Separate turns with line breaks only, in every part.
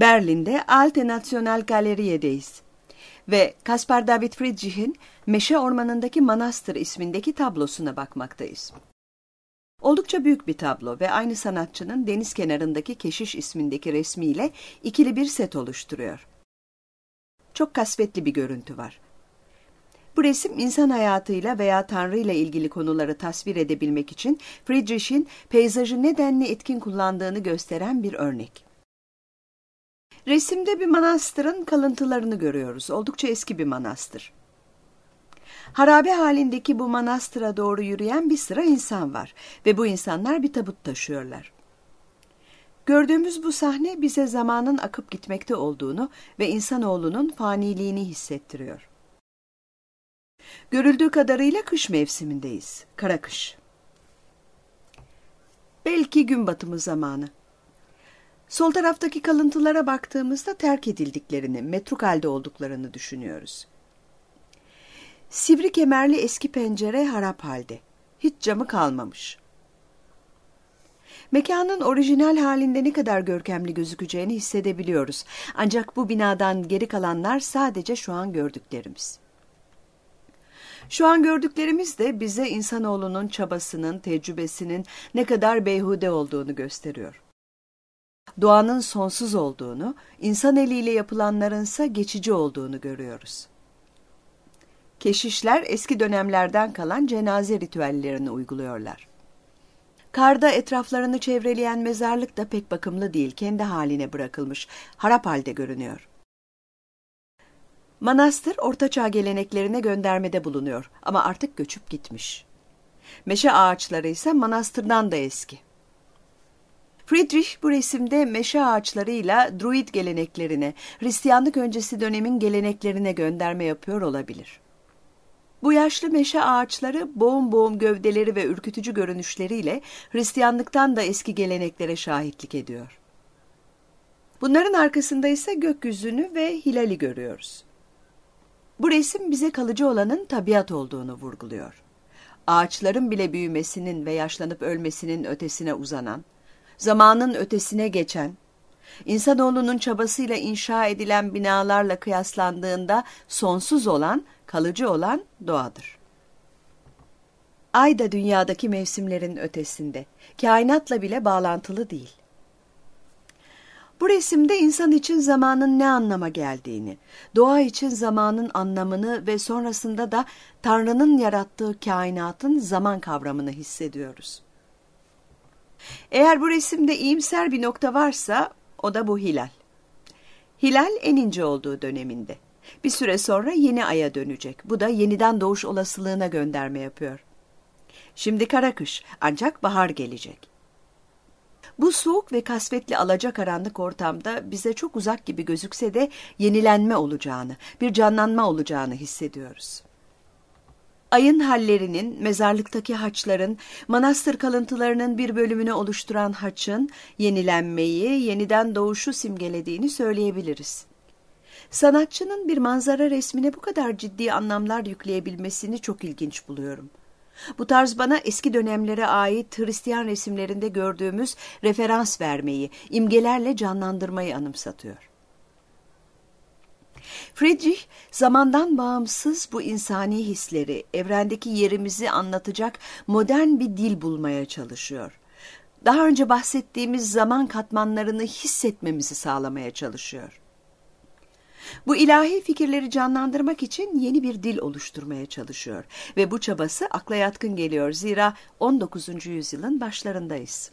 Berlin'de Alte National Galeriye'deyiz. Ve Kaspar David Friedrich'in Meşe Ormanı'ndaki Manastır ismindeki tablosuna bakmaktayız. Oldukça büyük bir tablo ve aynı sanatçının deniz kenarındaki Keşiş ismindeki resmiyle ikili bir set oluşturuyor. Çok kasvetli bir görüntü var. Bu resim insan hayatıyla veya Tanrı ile ilgili konuları tasvir edebilmek için Friedrich'in peyzajı nedenli etkin kullandığını gösteren bir örnek. Resimde bir manastırın kalıntılarını görüyoruz. Oldukça eski bir manastır. Harabe halindeki bu manastıra doğru yürüyen bir sıra insan var ve bu insanlar bir tabut taşıyorlar. Gördüğümüz bu sahne bize zamanın akıp gitmekte olduğunu ve insanoğlunun faniliğini hissettiriyor. Görüldüğü kadarıyla kış mevsimindeyiz, kara kış. Belki gün batımı zamanı. Sol taraftaki kalıntılara baktığımızda terk edildiklerini, metruk halde olduklarını düşünüyoruz. Sivri kemerli eski pencere harap halde. Hiç camı kalmamış. Mekanın orijinal halinde ne kadar görkemli gözükeceğini hissedebiliyoruz. Ancak bu binadan geri kalanlar sadece şu an gördüklerimiz. Şu an gördüklerimiz de bize insanoğlunun çabasının, tecrübesinin ne kadar beyhude olduğunu gösteriyor doğanın sonsuz olduğunu, insan eliyle yapılanlarınsa geçici olduğunu görüyoruz. Keşişler eski dönemlerden kalan cenaze ritüellerini uyguluyorlar. Karda etraflarını çevreleyen mezarlık da pek bakımlı değil, kendi haline bırakılmış, harap halde görünüyor. Manastır ortaçağ geleneklerine göndermede bulunuyor ama artık göçüp gitmiş. Meşe ağaçları ise manastırdan da eski. Friedrich bu resimde meşe ağaçlarıyla druid geleneklerine, Hristiyanlık öncesi dönemin geleneklerine gönderme yapıyor olabilir. Bu yaşlı meşe ağaçları boğum boğum gövdeleri ve ürkütücü görünüşleriyle Hristiyanlıktan da eski geleneklere şahitlik ediyor. Bunların arkasında ise gökyüzünü ve hilali görüyoruz. Bu resim bize kalıcı olanın tabiat olduğunu vurguluyor. Ağaçların bile büyümesinin ve yaşlanıp ölmesinin ötesine uzanan, zamanın ötesine geçen, insanoğlunun çabasıyla inşa edilen binalarla kıyaslandığında sonsuz olan, kalıcı olan doğadır. Ay da dünyadaki mevsimlerin ötesinde, kainatla bile bağlantılı değil. Bu resimde insan için zamanın ne anlama geldiğini, doğa için zamanın anlamını ve sonrasında da Tanrı'nın yarattığı kainatın zaman kavramını hissediyoruz. Eğer bu resimde iyimser bir nokta varsa o da bu hilal. Hilal en ince olduğu döneminde. Bir süre sonra yeni aya dönecek. Bu da yeniden doğuş olasılığına gönderme yapıyor. Şimdi kara kış ancak bahar gelecek. Bu soğuk ve kasvetli alacak alacakaranlık ortamda bize çok uzak gibi gözükse de yenilenme olacağını, bir canlanma olacağını hissediyoruz ayın hallerinin, mezarlıktaki haçların, manastır kalıntılarının bir bölümünü oluşturan haçın yenilenmeyi, yeniden doğuşu simgelediğini söyleyebiliriz. Sanatçının bir manzara resmine bu kadar ciddi anlamlar yükleyebilmesini çok ilginç buluyorum. Bu tarz bana eski dönemlere ait Hristiyan resimlerinde gördüğümüz referans vermeyi, imgelerle canlandırmayı anımsatıyor. Friedrich, zamandan bağımsız bu insani hisleri, evrendeki yerimizi anlatacak modern bir dil bulmaya çalışıyor. Daha önce bahsettiğimiz zaman katmanlarını hissetmemizi sağlamaya çalışıyor. Bu ilahi fikirleri canlandırmak için yeni bir dil oluşturmaya çalışıyor ve bu çabası akla yatkın geliyor zira 19. yüzyılın başlarındayız.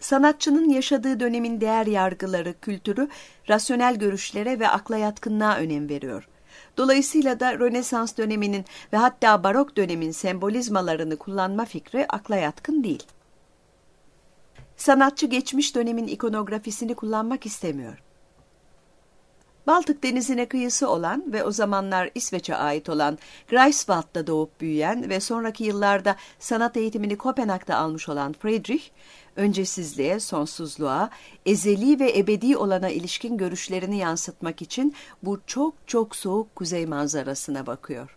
Sanatçının yaşadığı dönemin değer yargıları, kültürü, rasyonel görüşlere ve akla yatkınlığa önem veriyor. Dolayısıyla da Rönesans döneminin ve hatta barok dönemin sembolizmalarını kullanma fikri akla yatkın değil. Sanatçı geçmiş dönemin ikonografisini kullanmak istemiyor. Baltık denizine kıyısı olan ve o zamanlar İsveç'e ait olan Greifswald'da doğup büyüyen ve sonraki yıllarda sanat eğitimini Kopenhag'da almış olan Friedrich, öncesizliğe, sonsuzluğa, ezeli ve ebedi olana ilişkin görüşlerini yansıtmak için bu çok çok soğuk kuzey manzarasına bakıyor.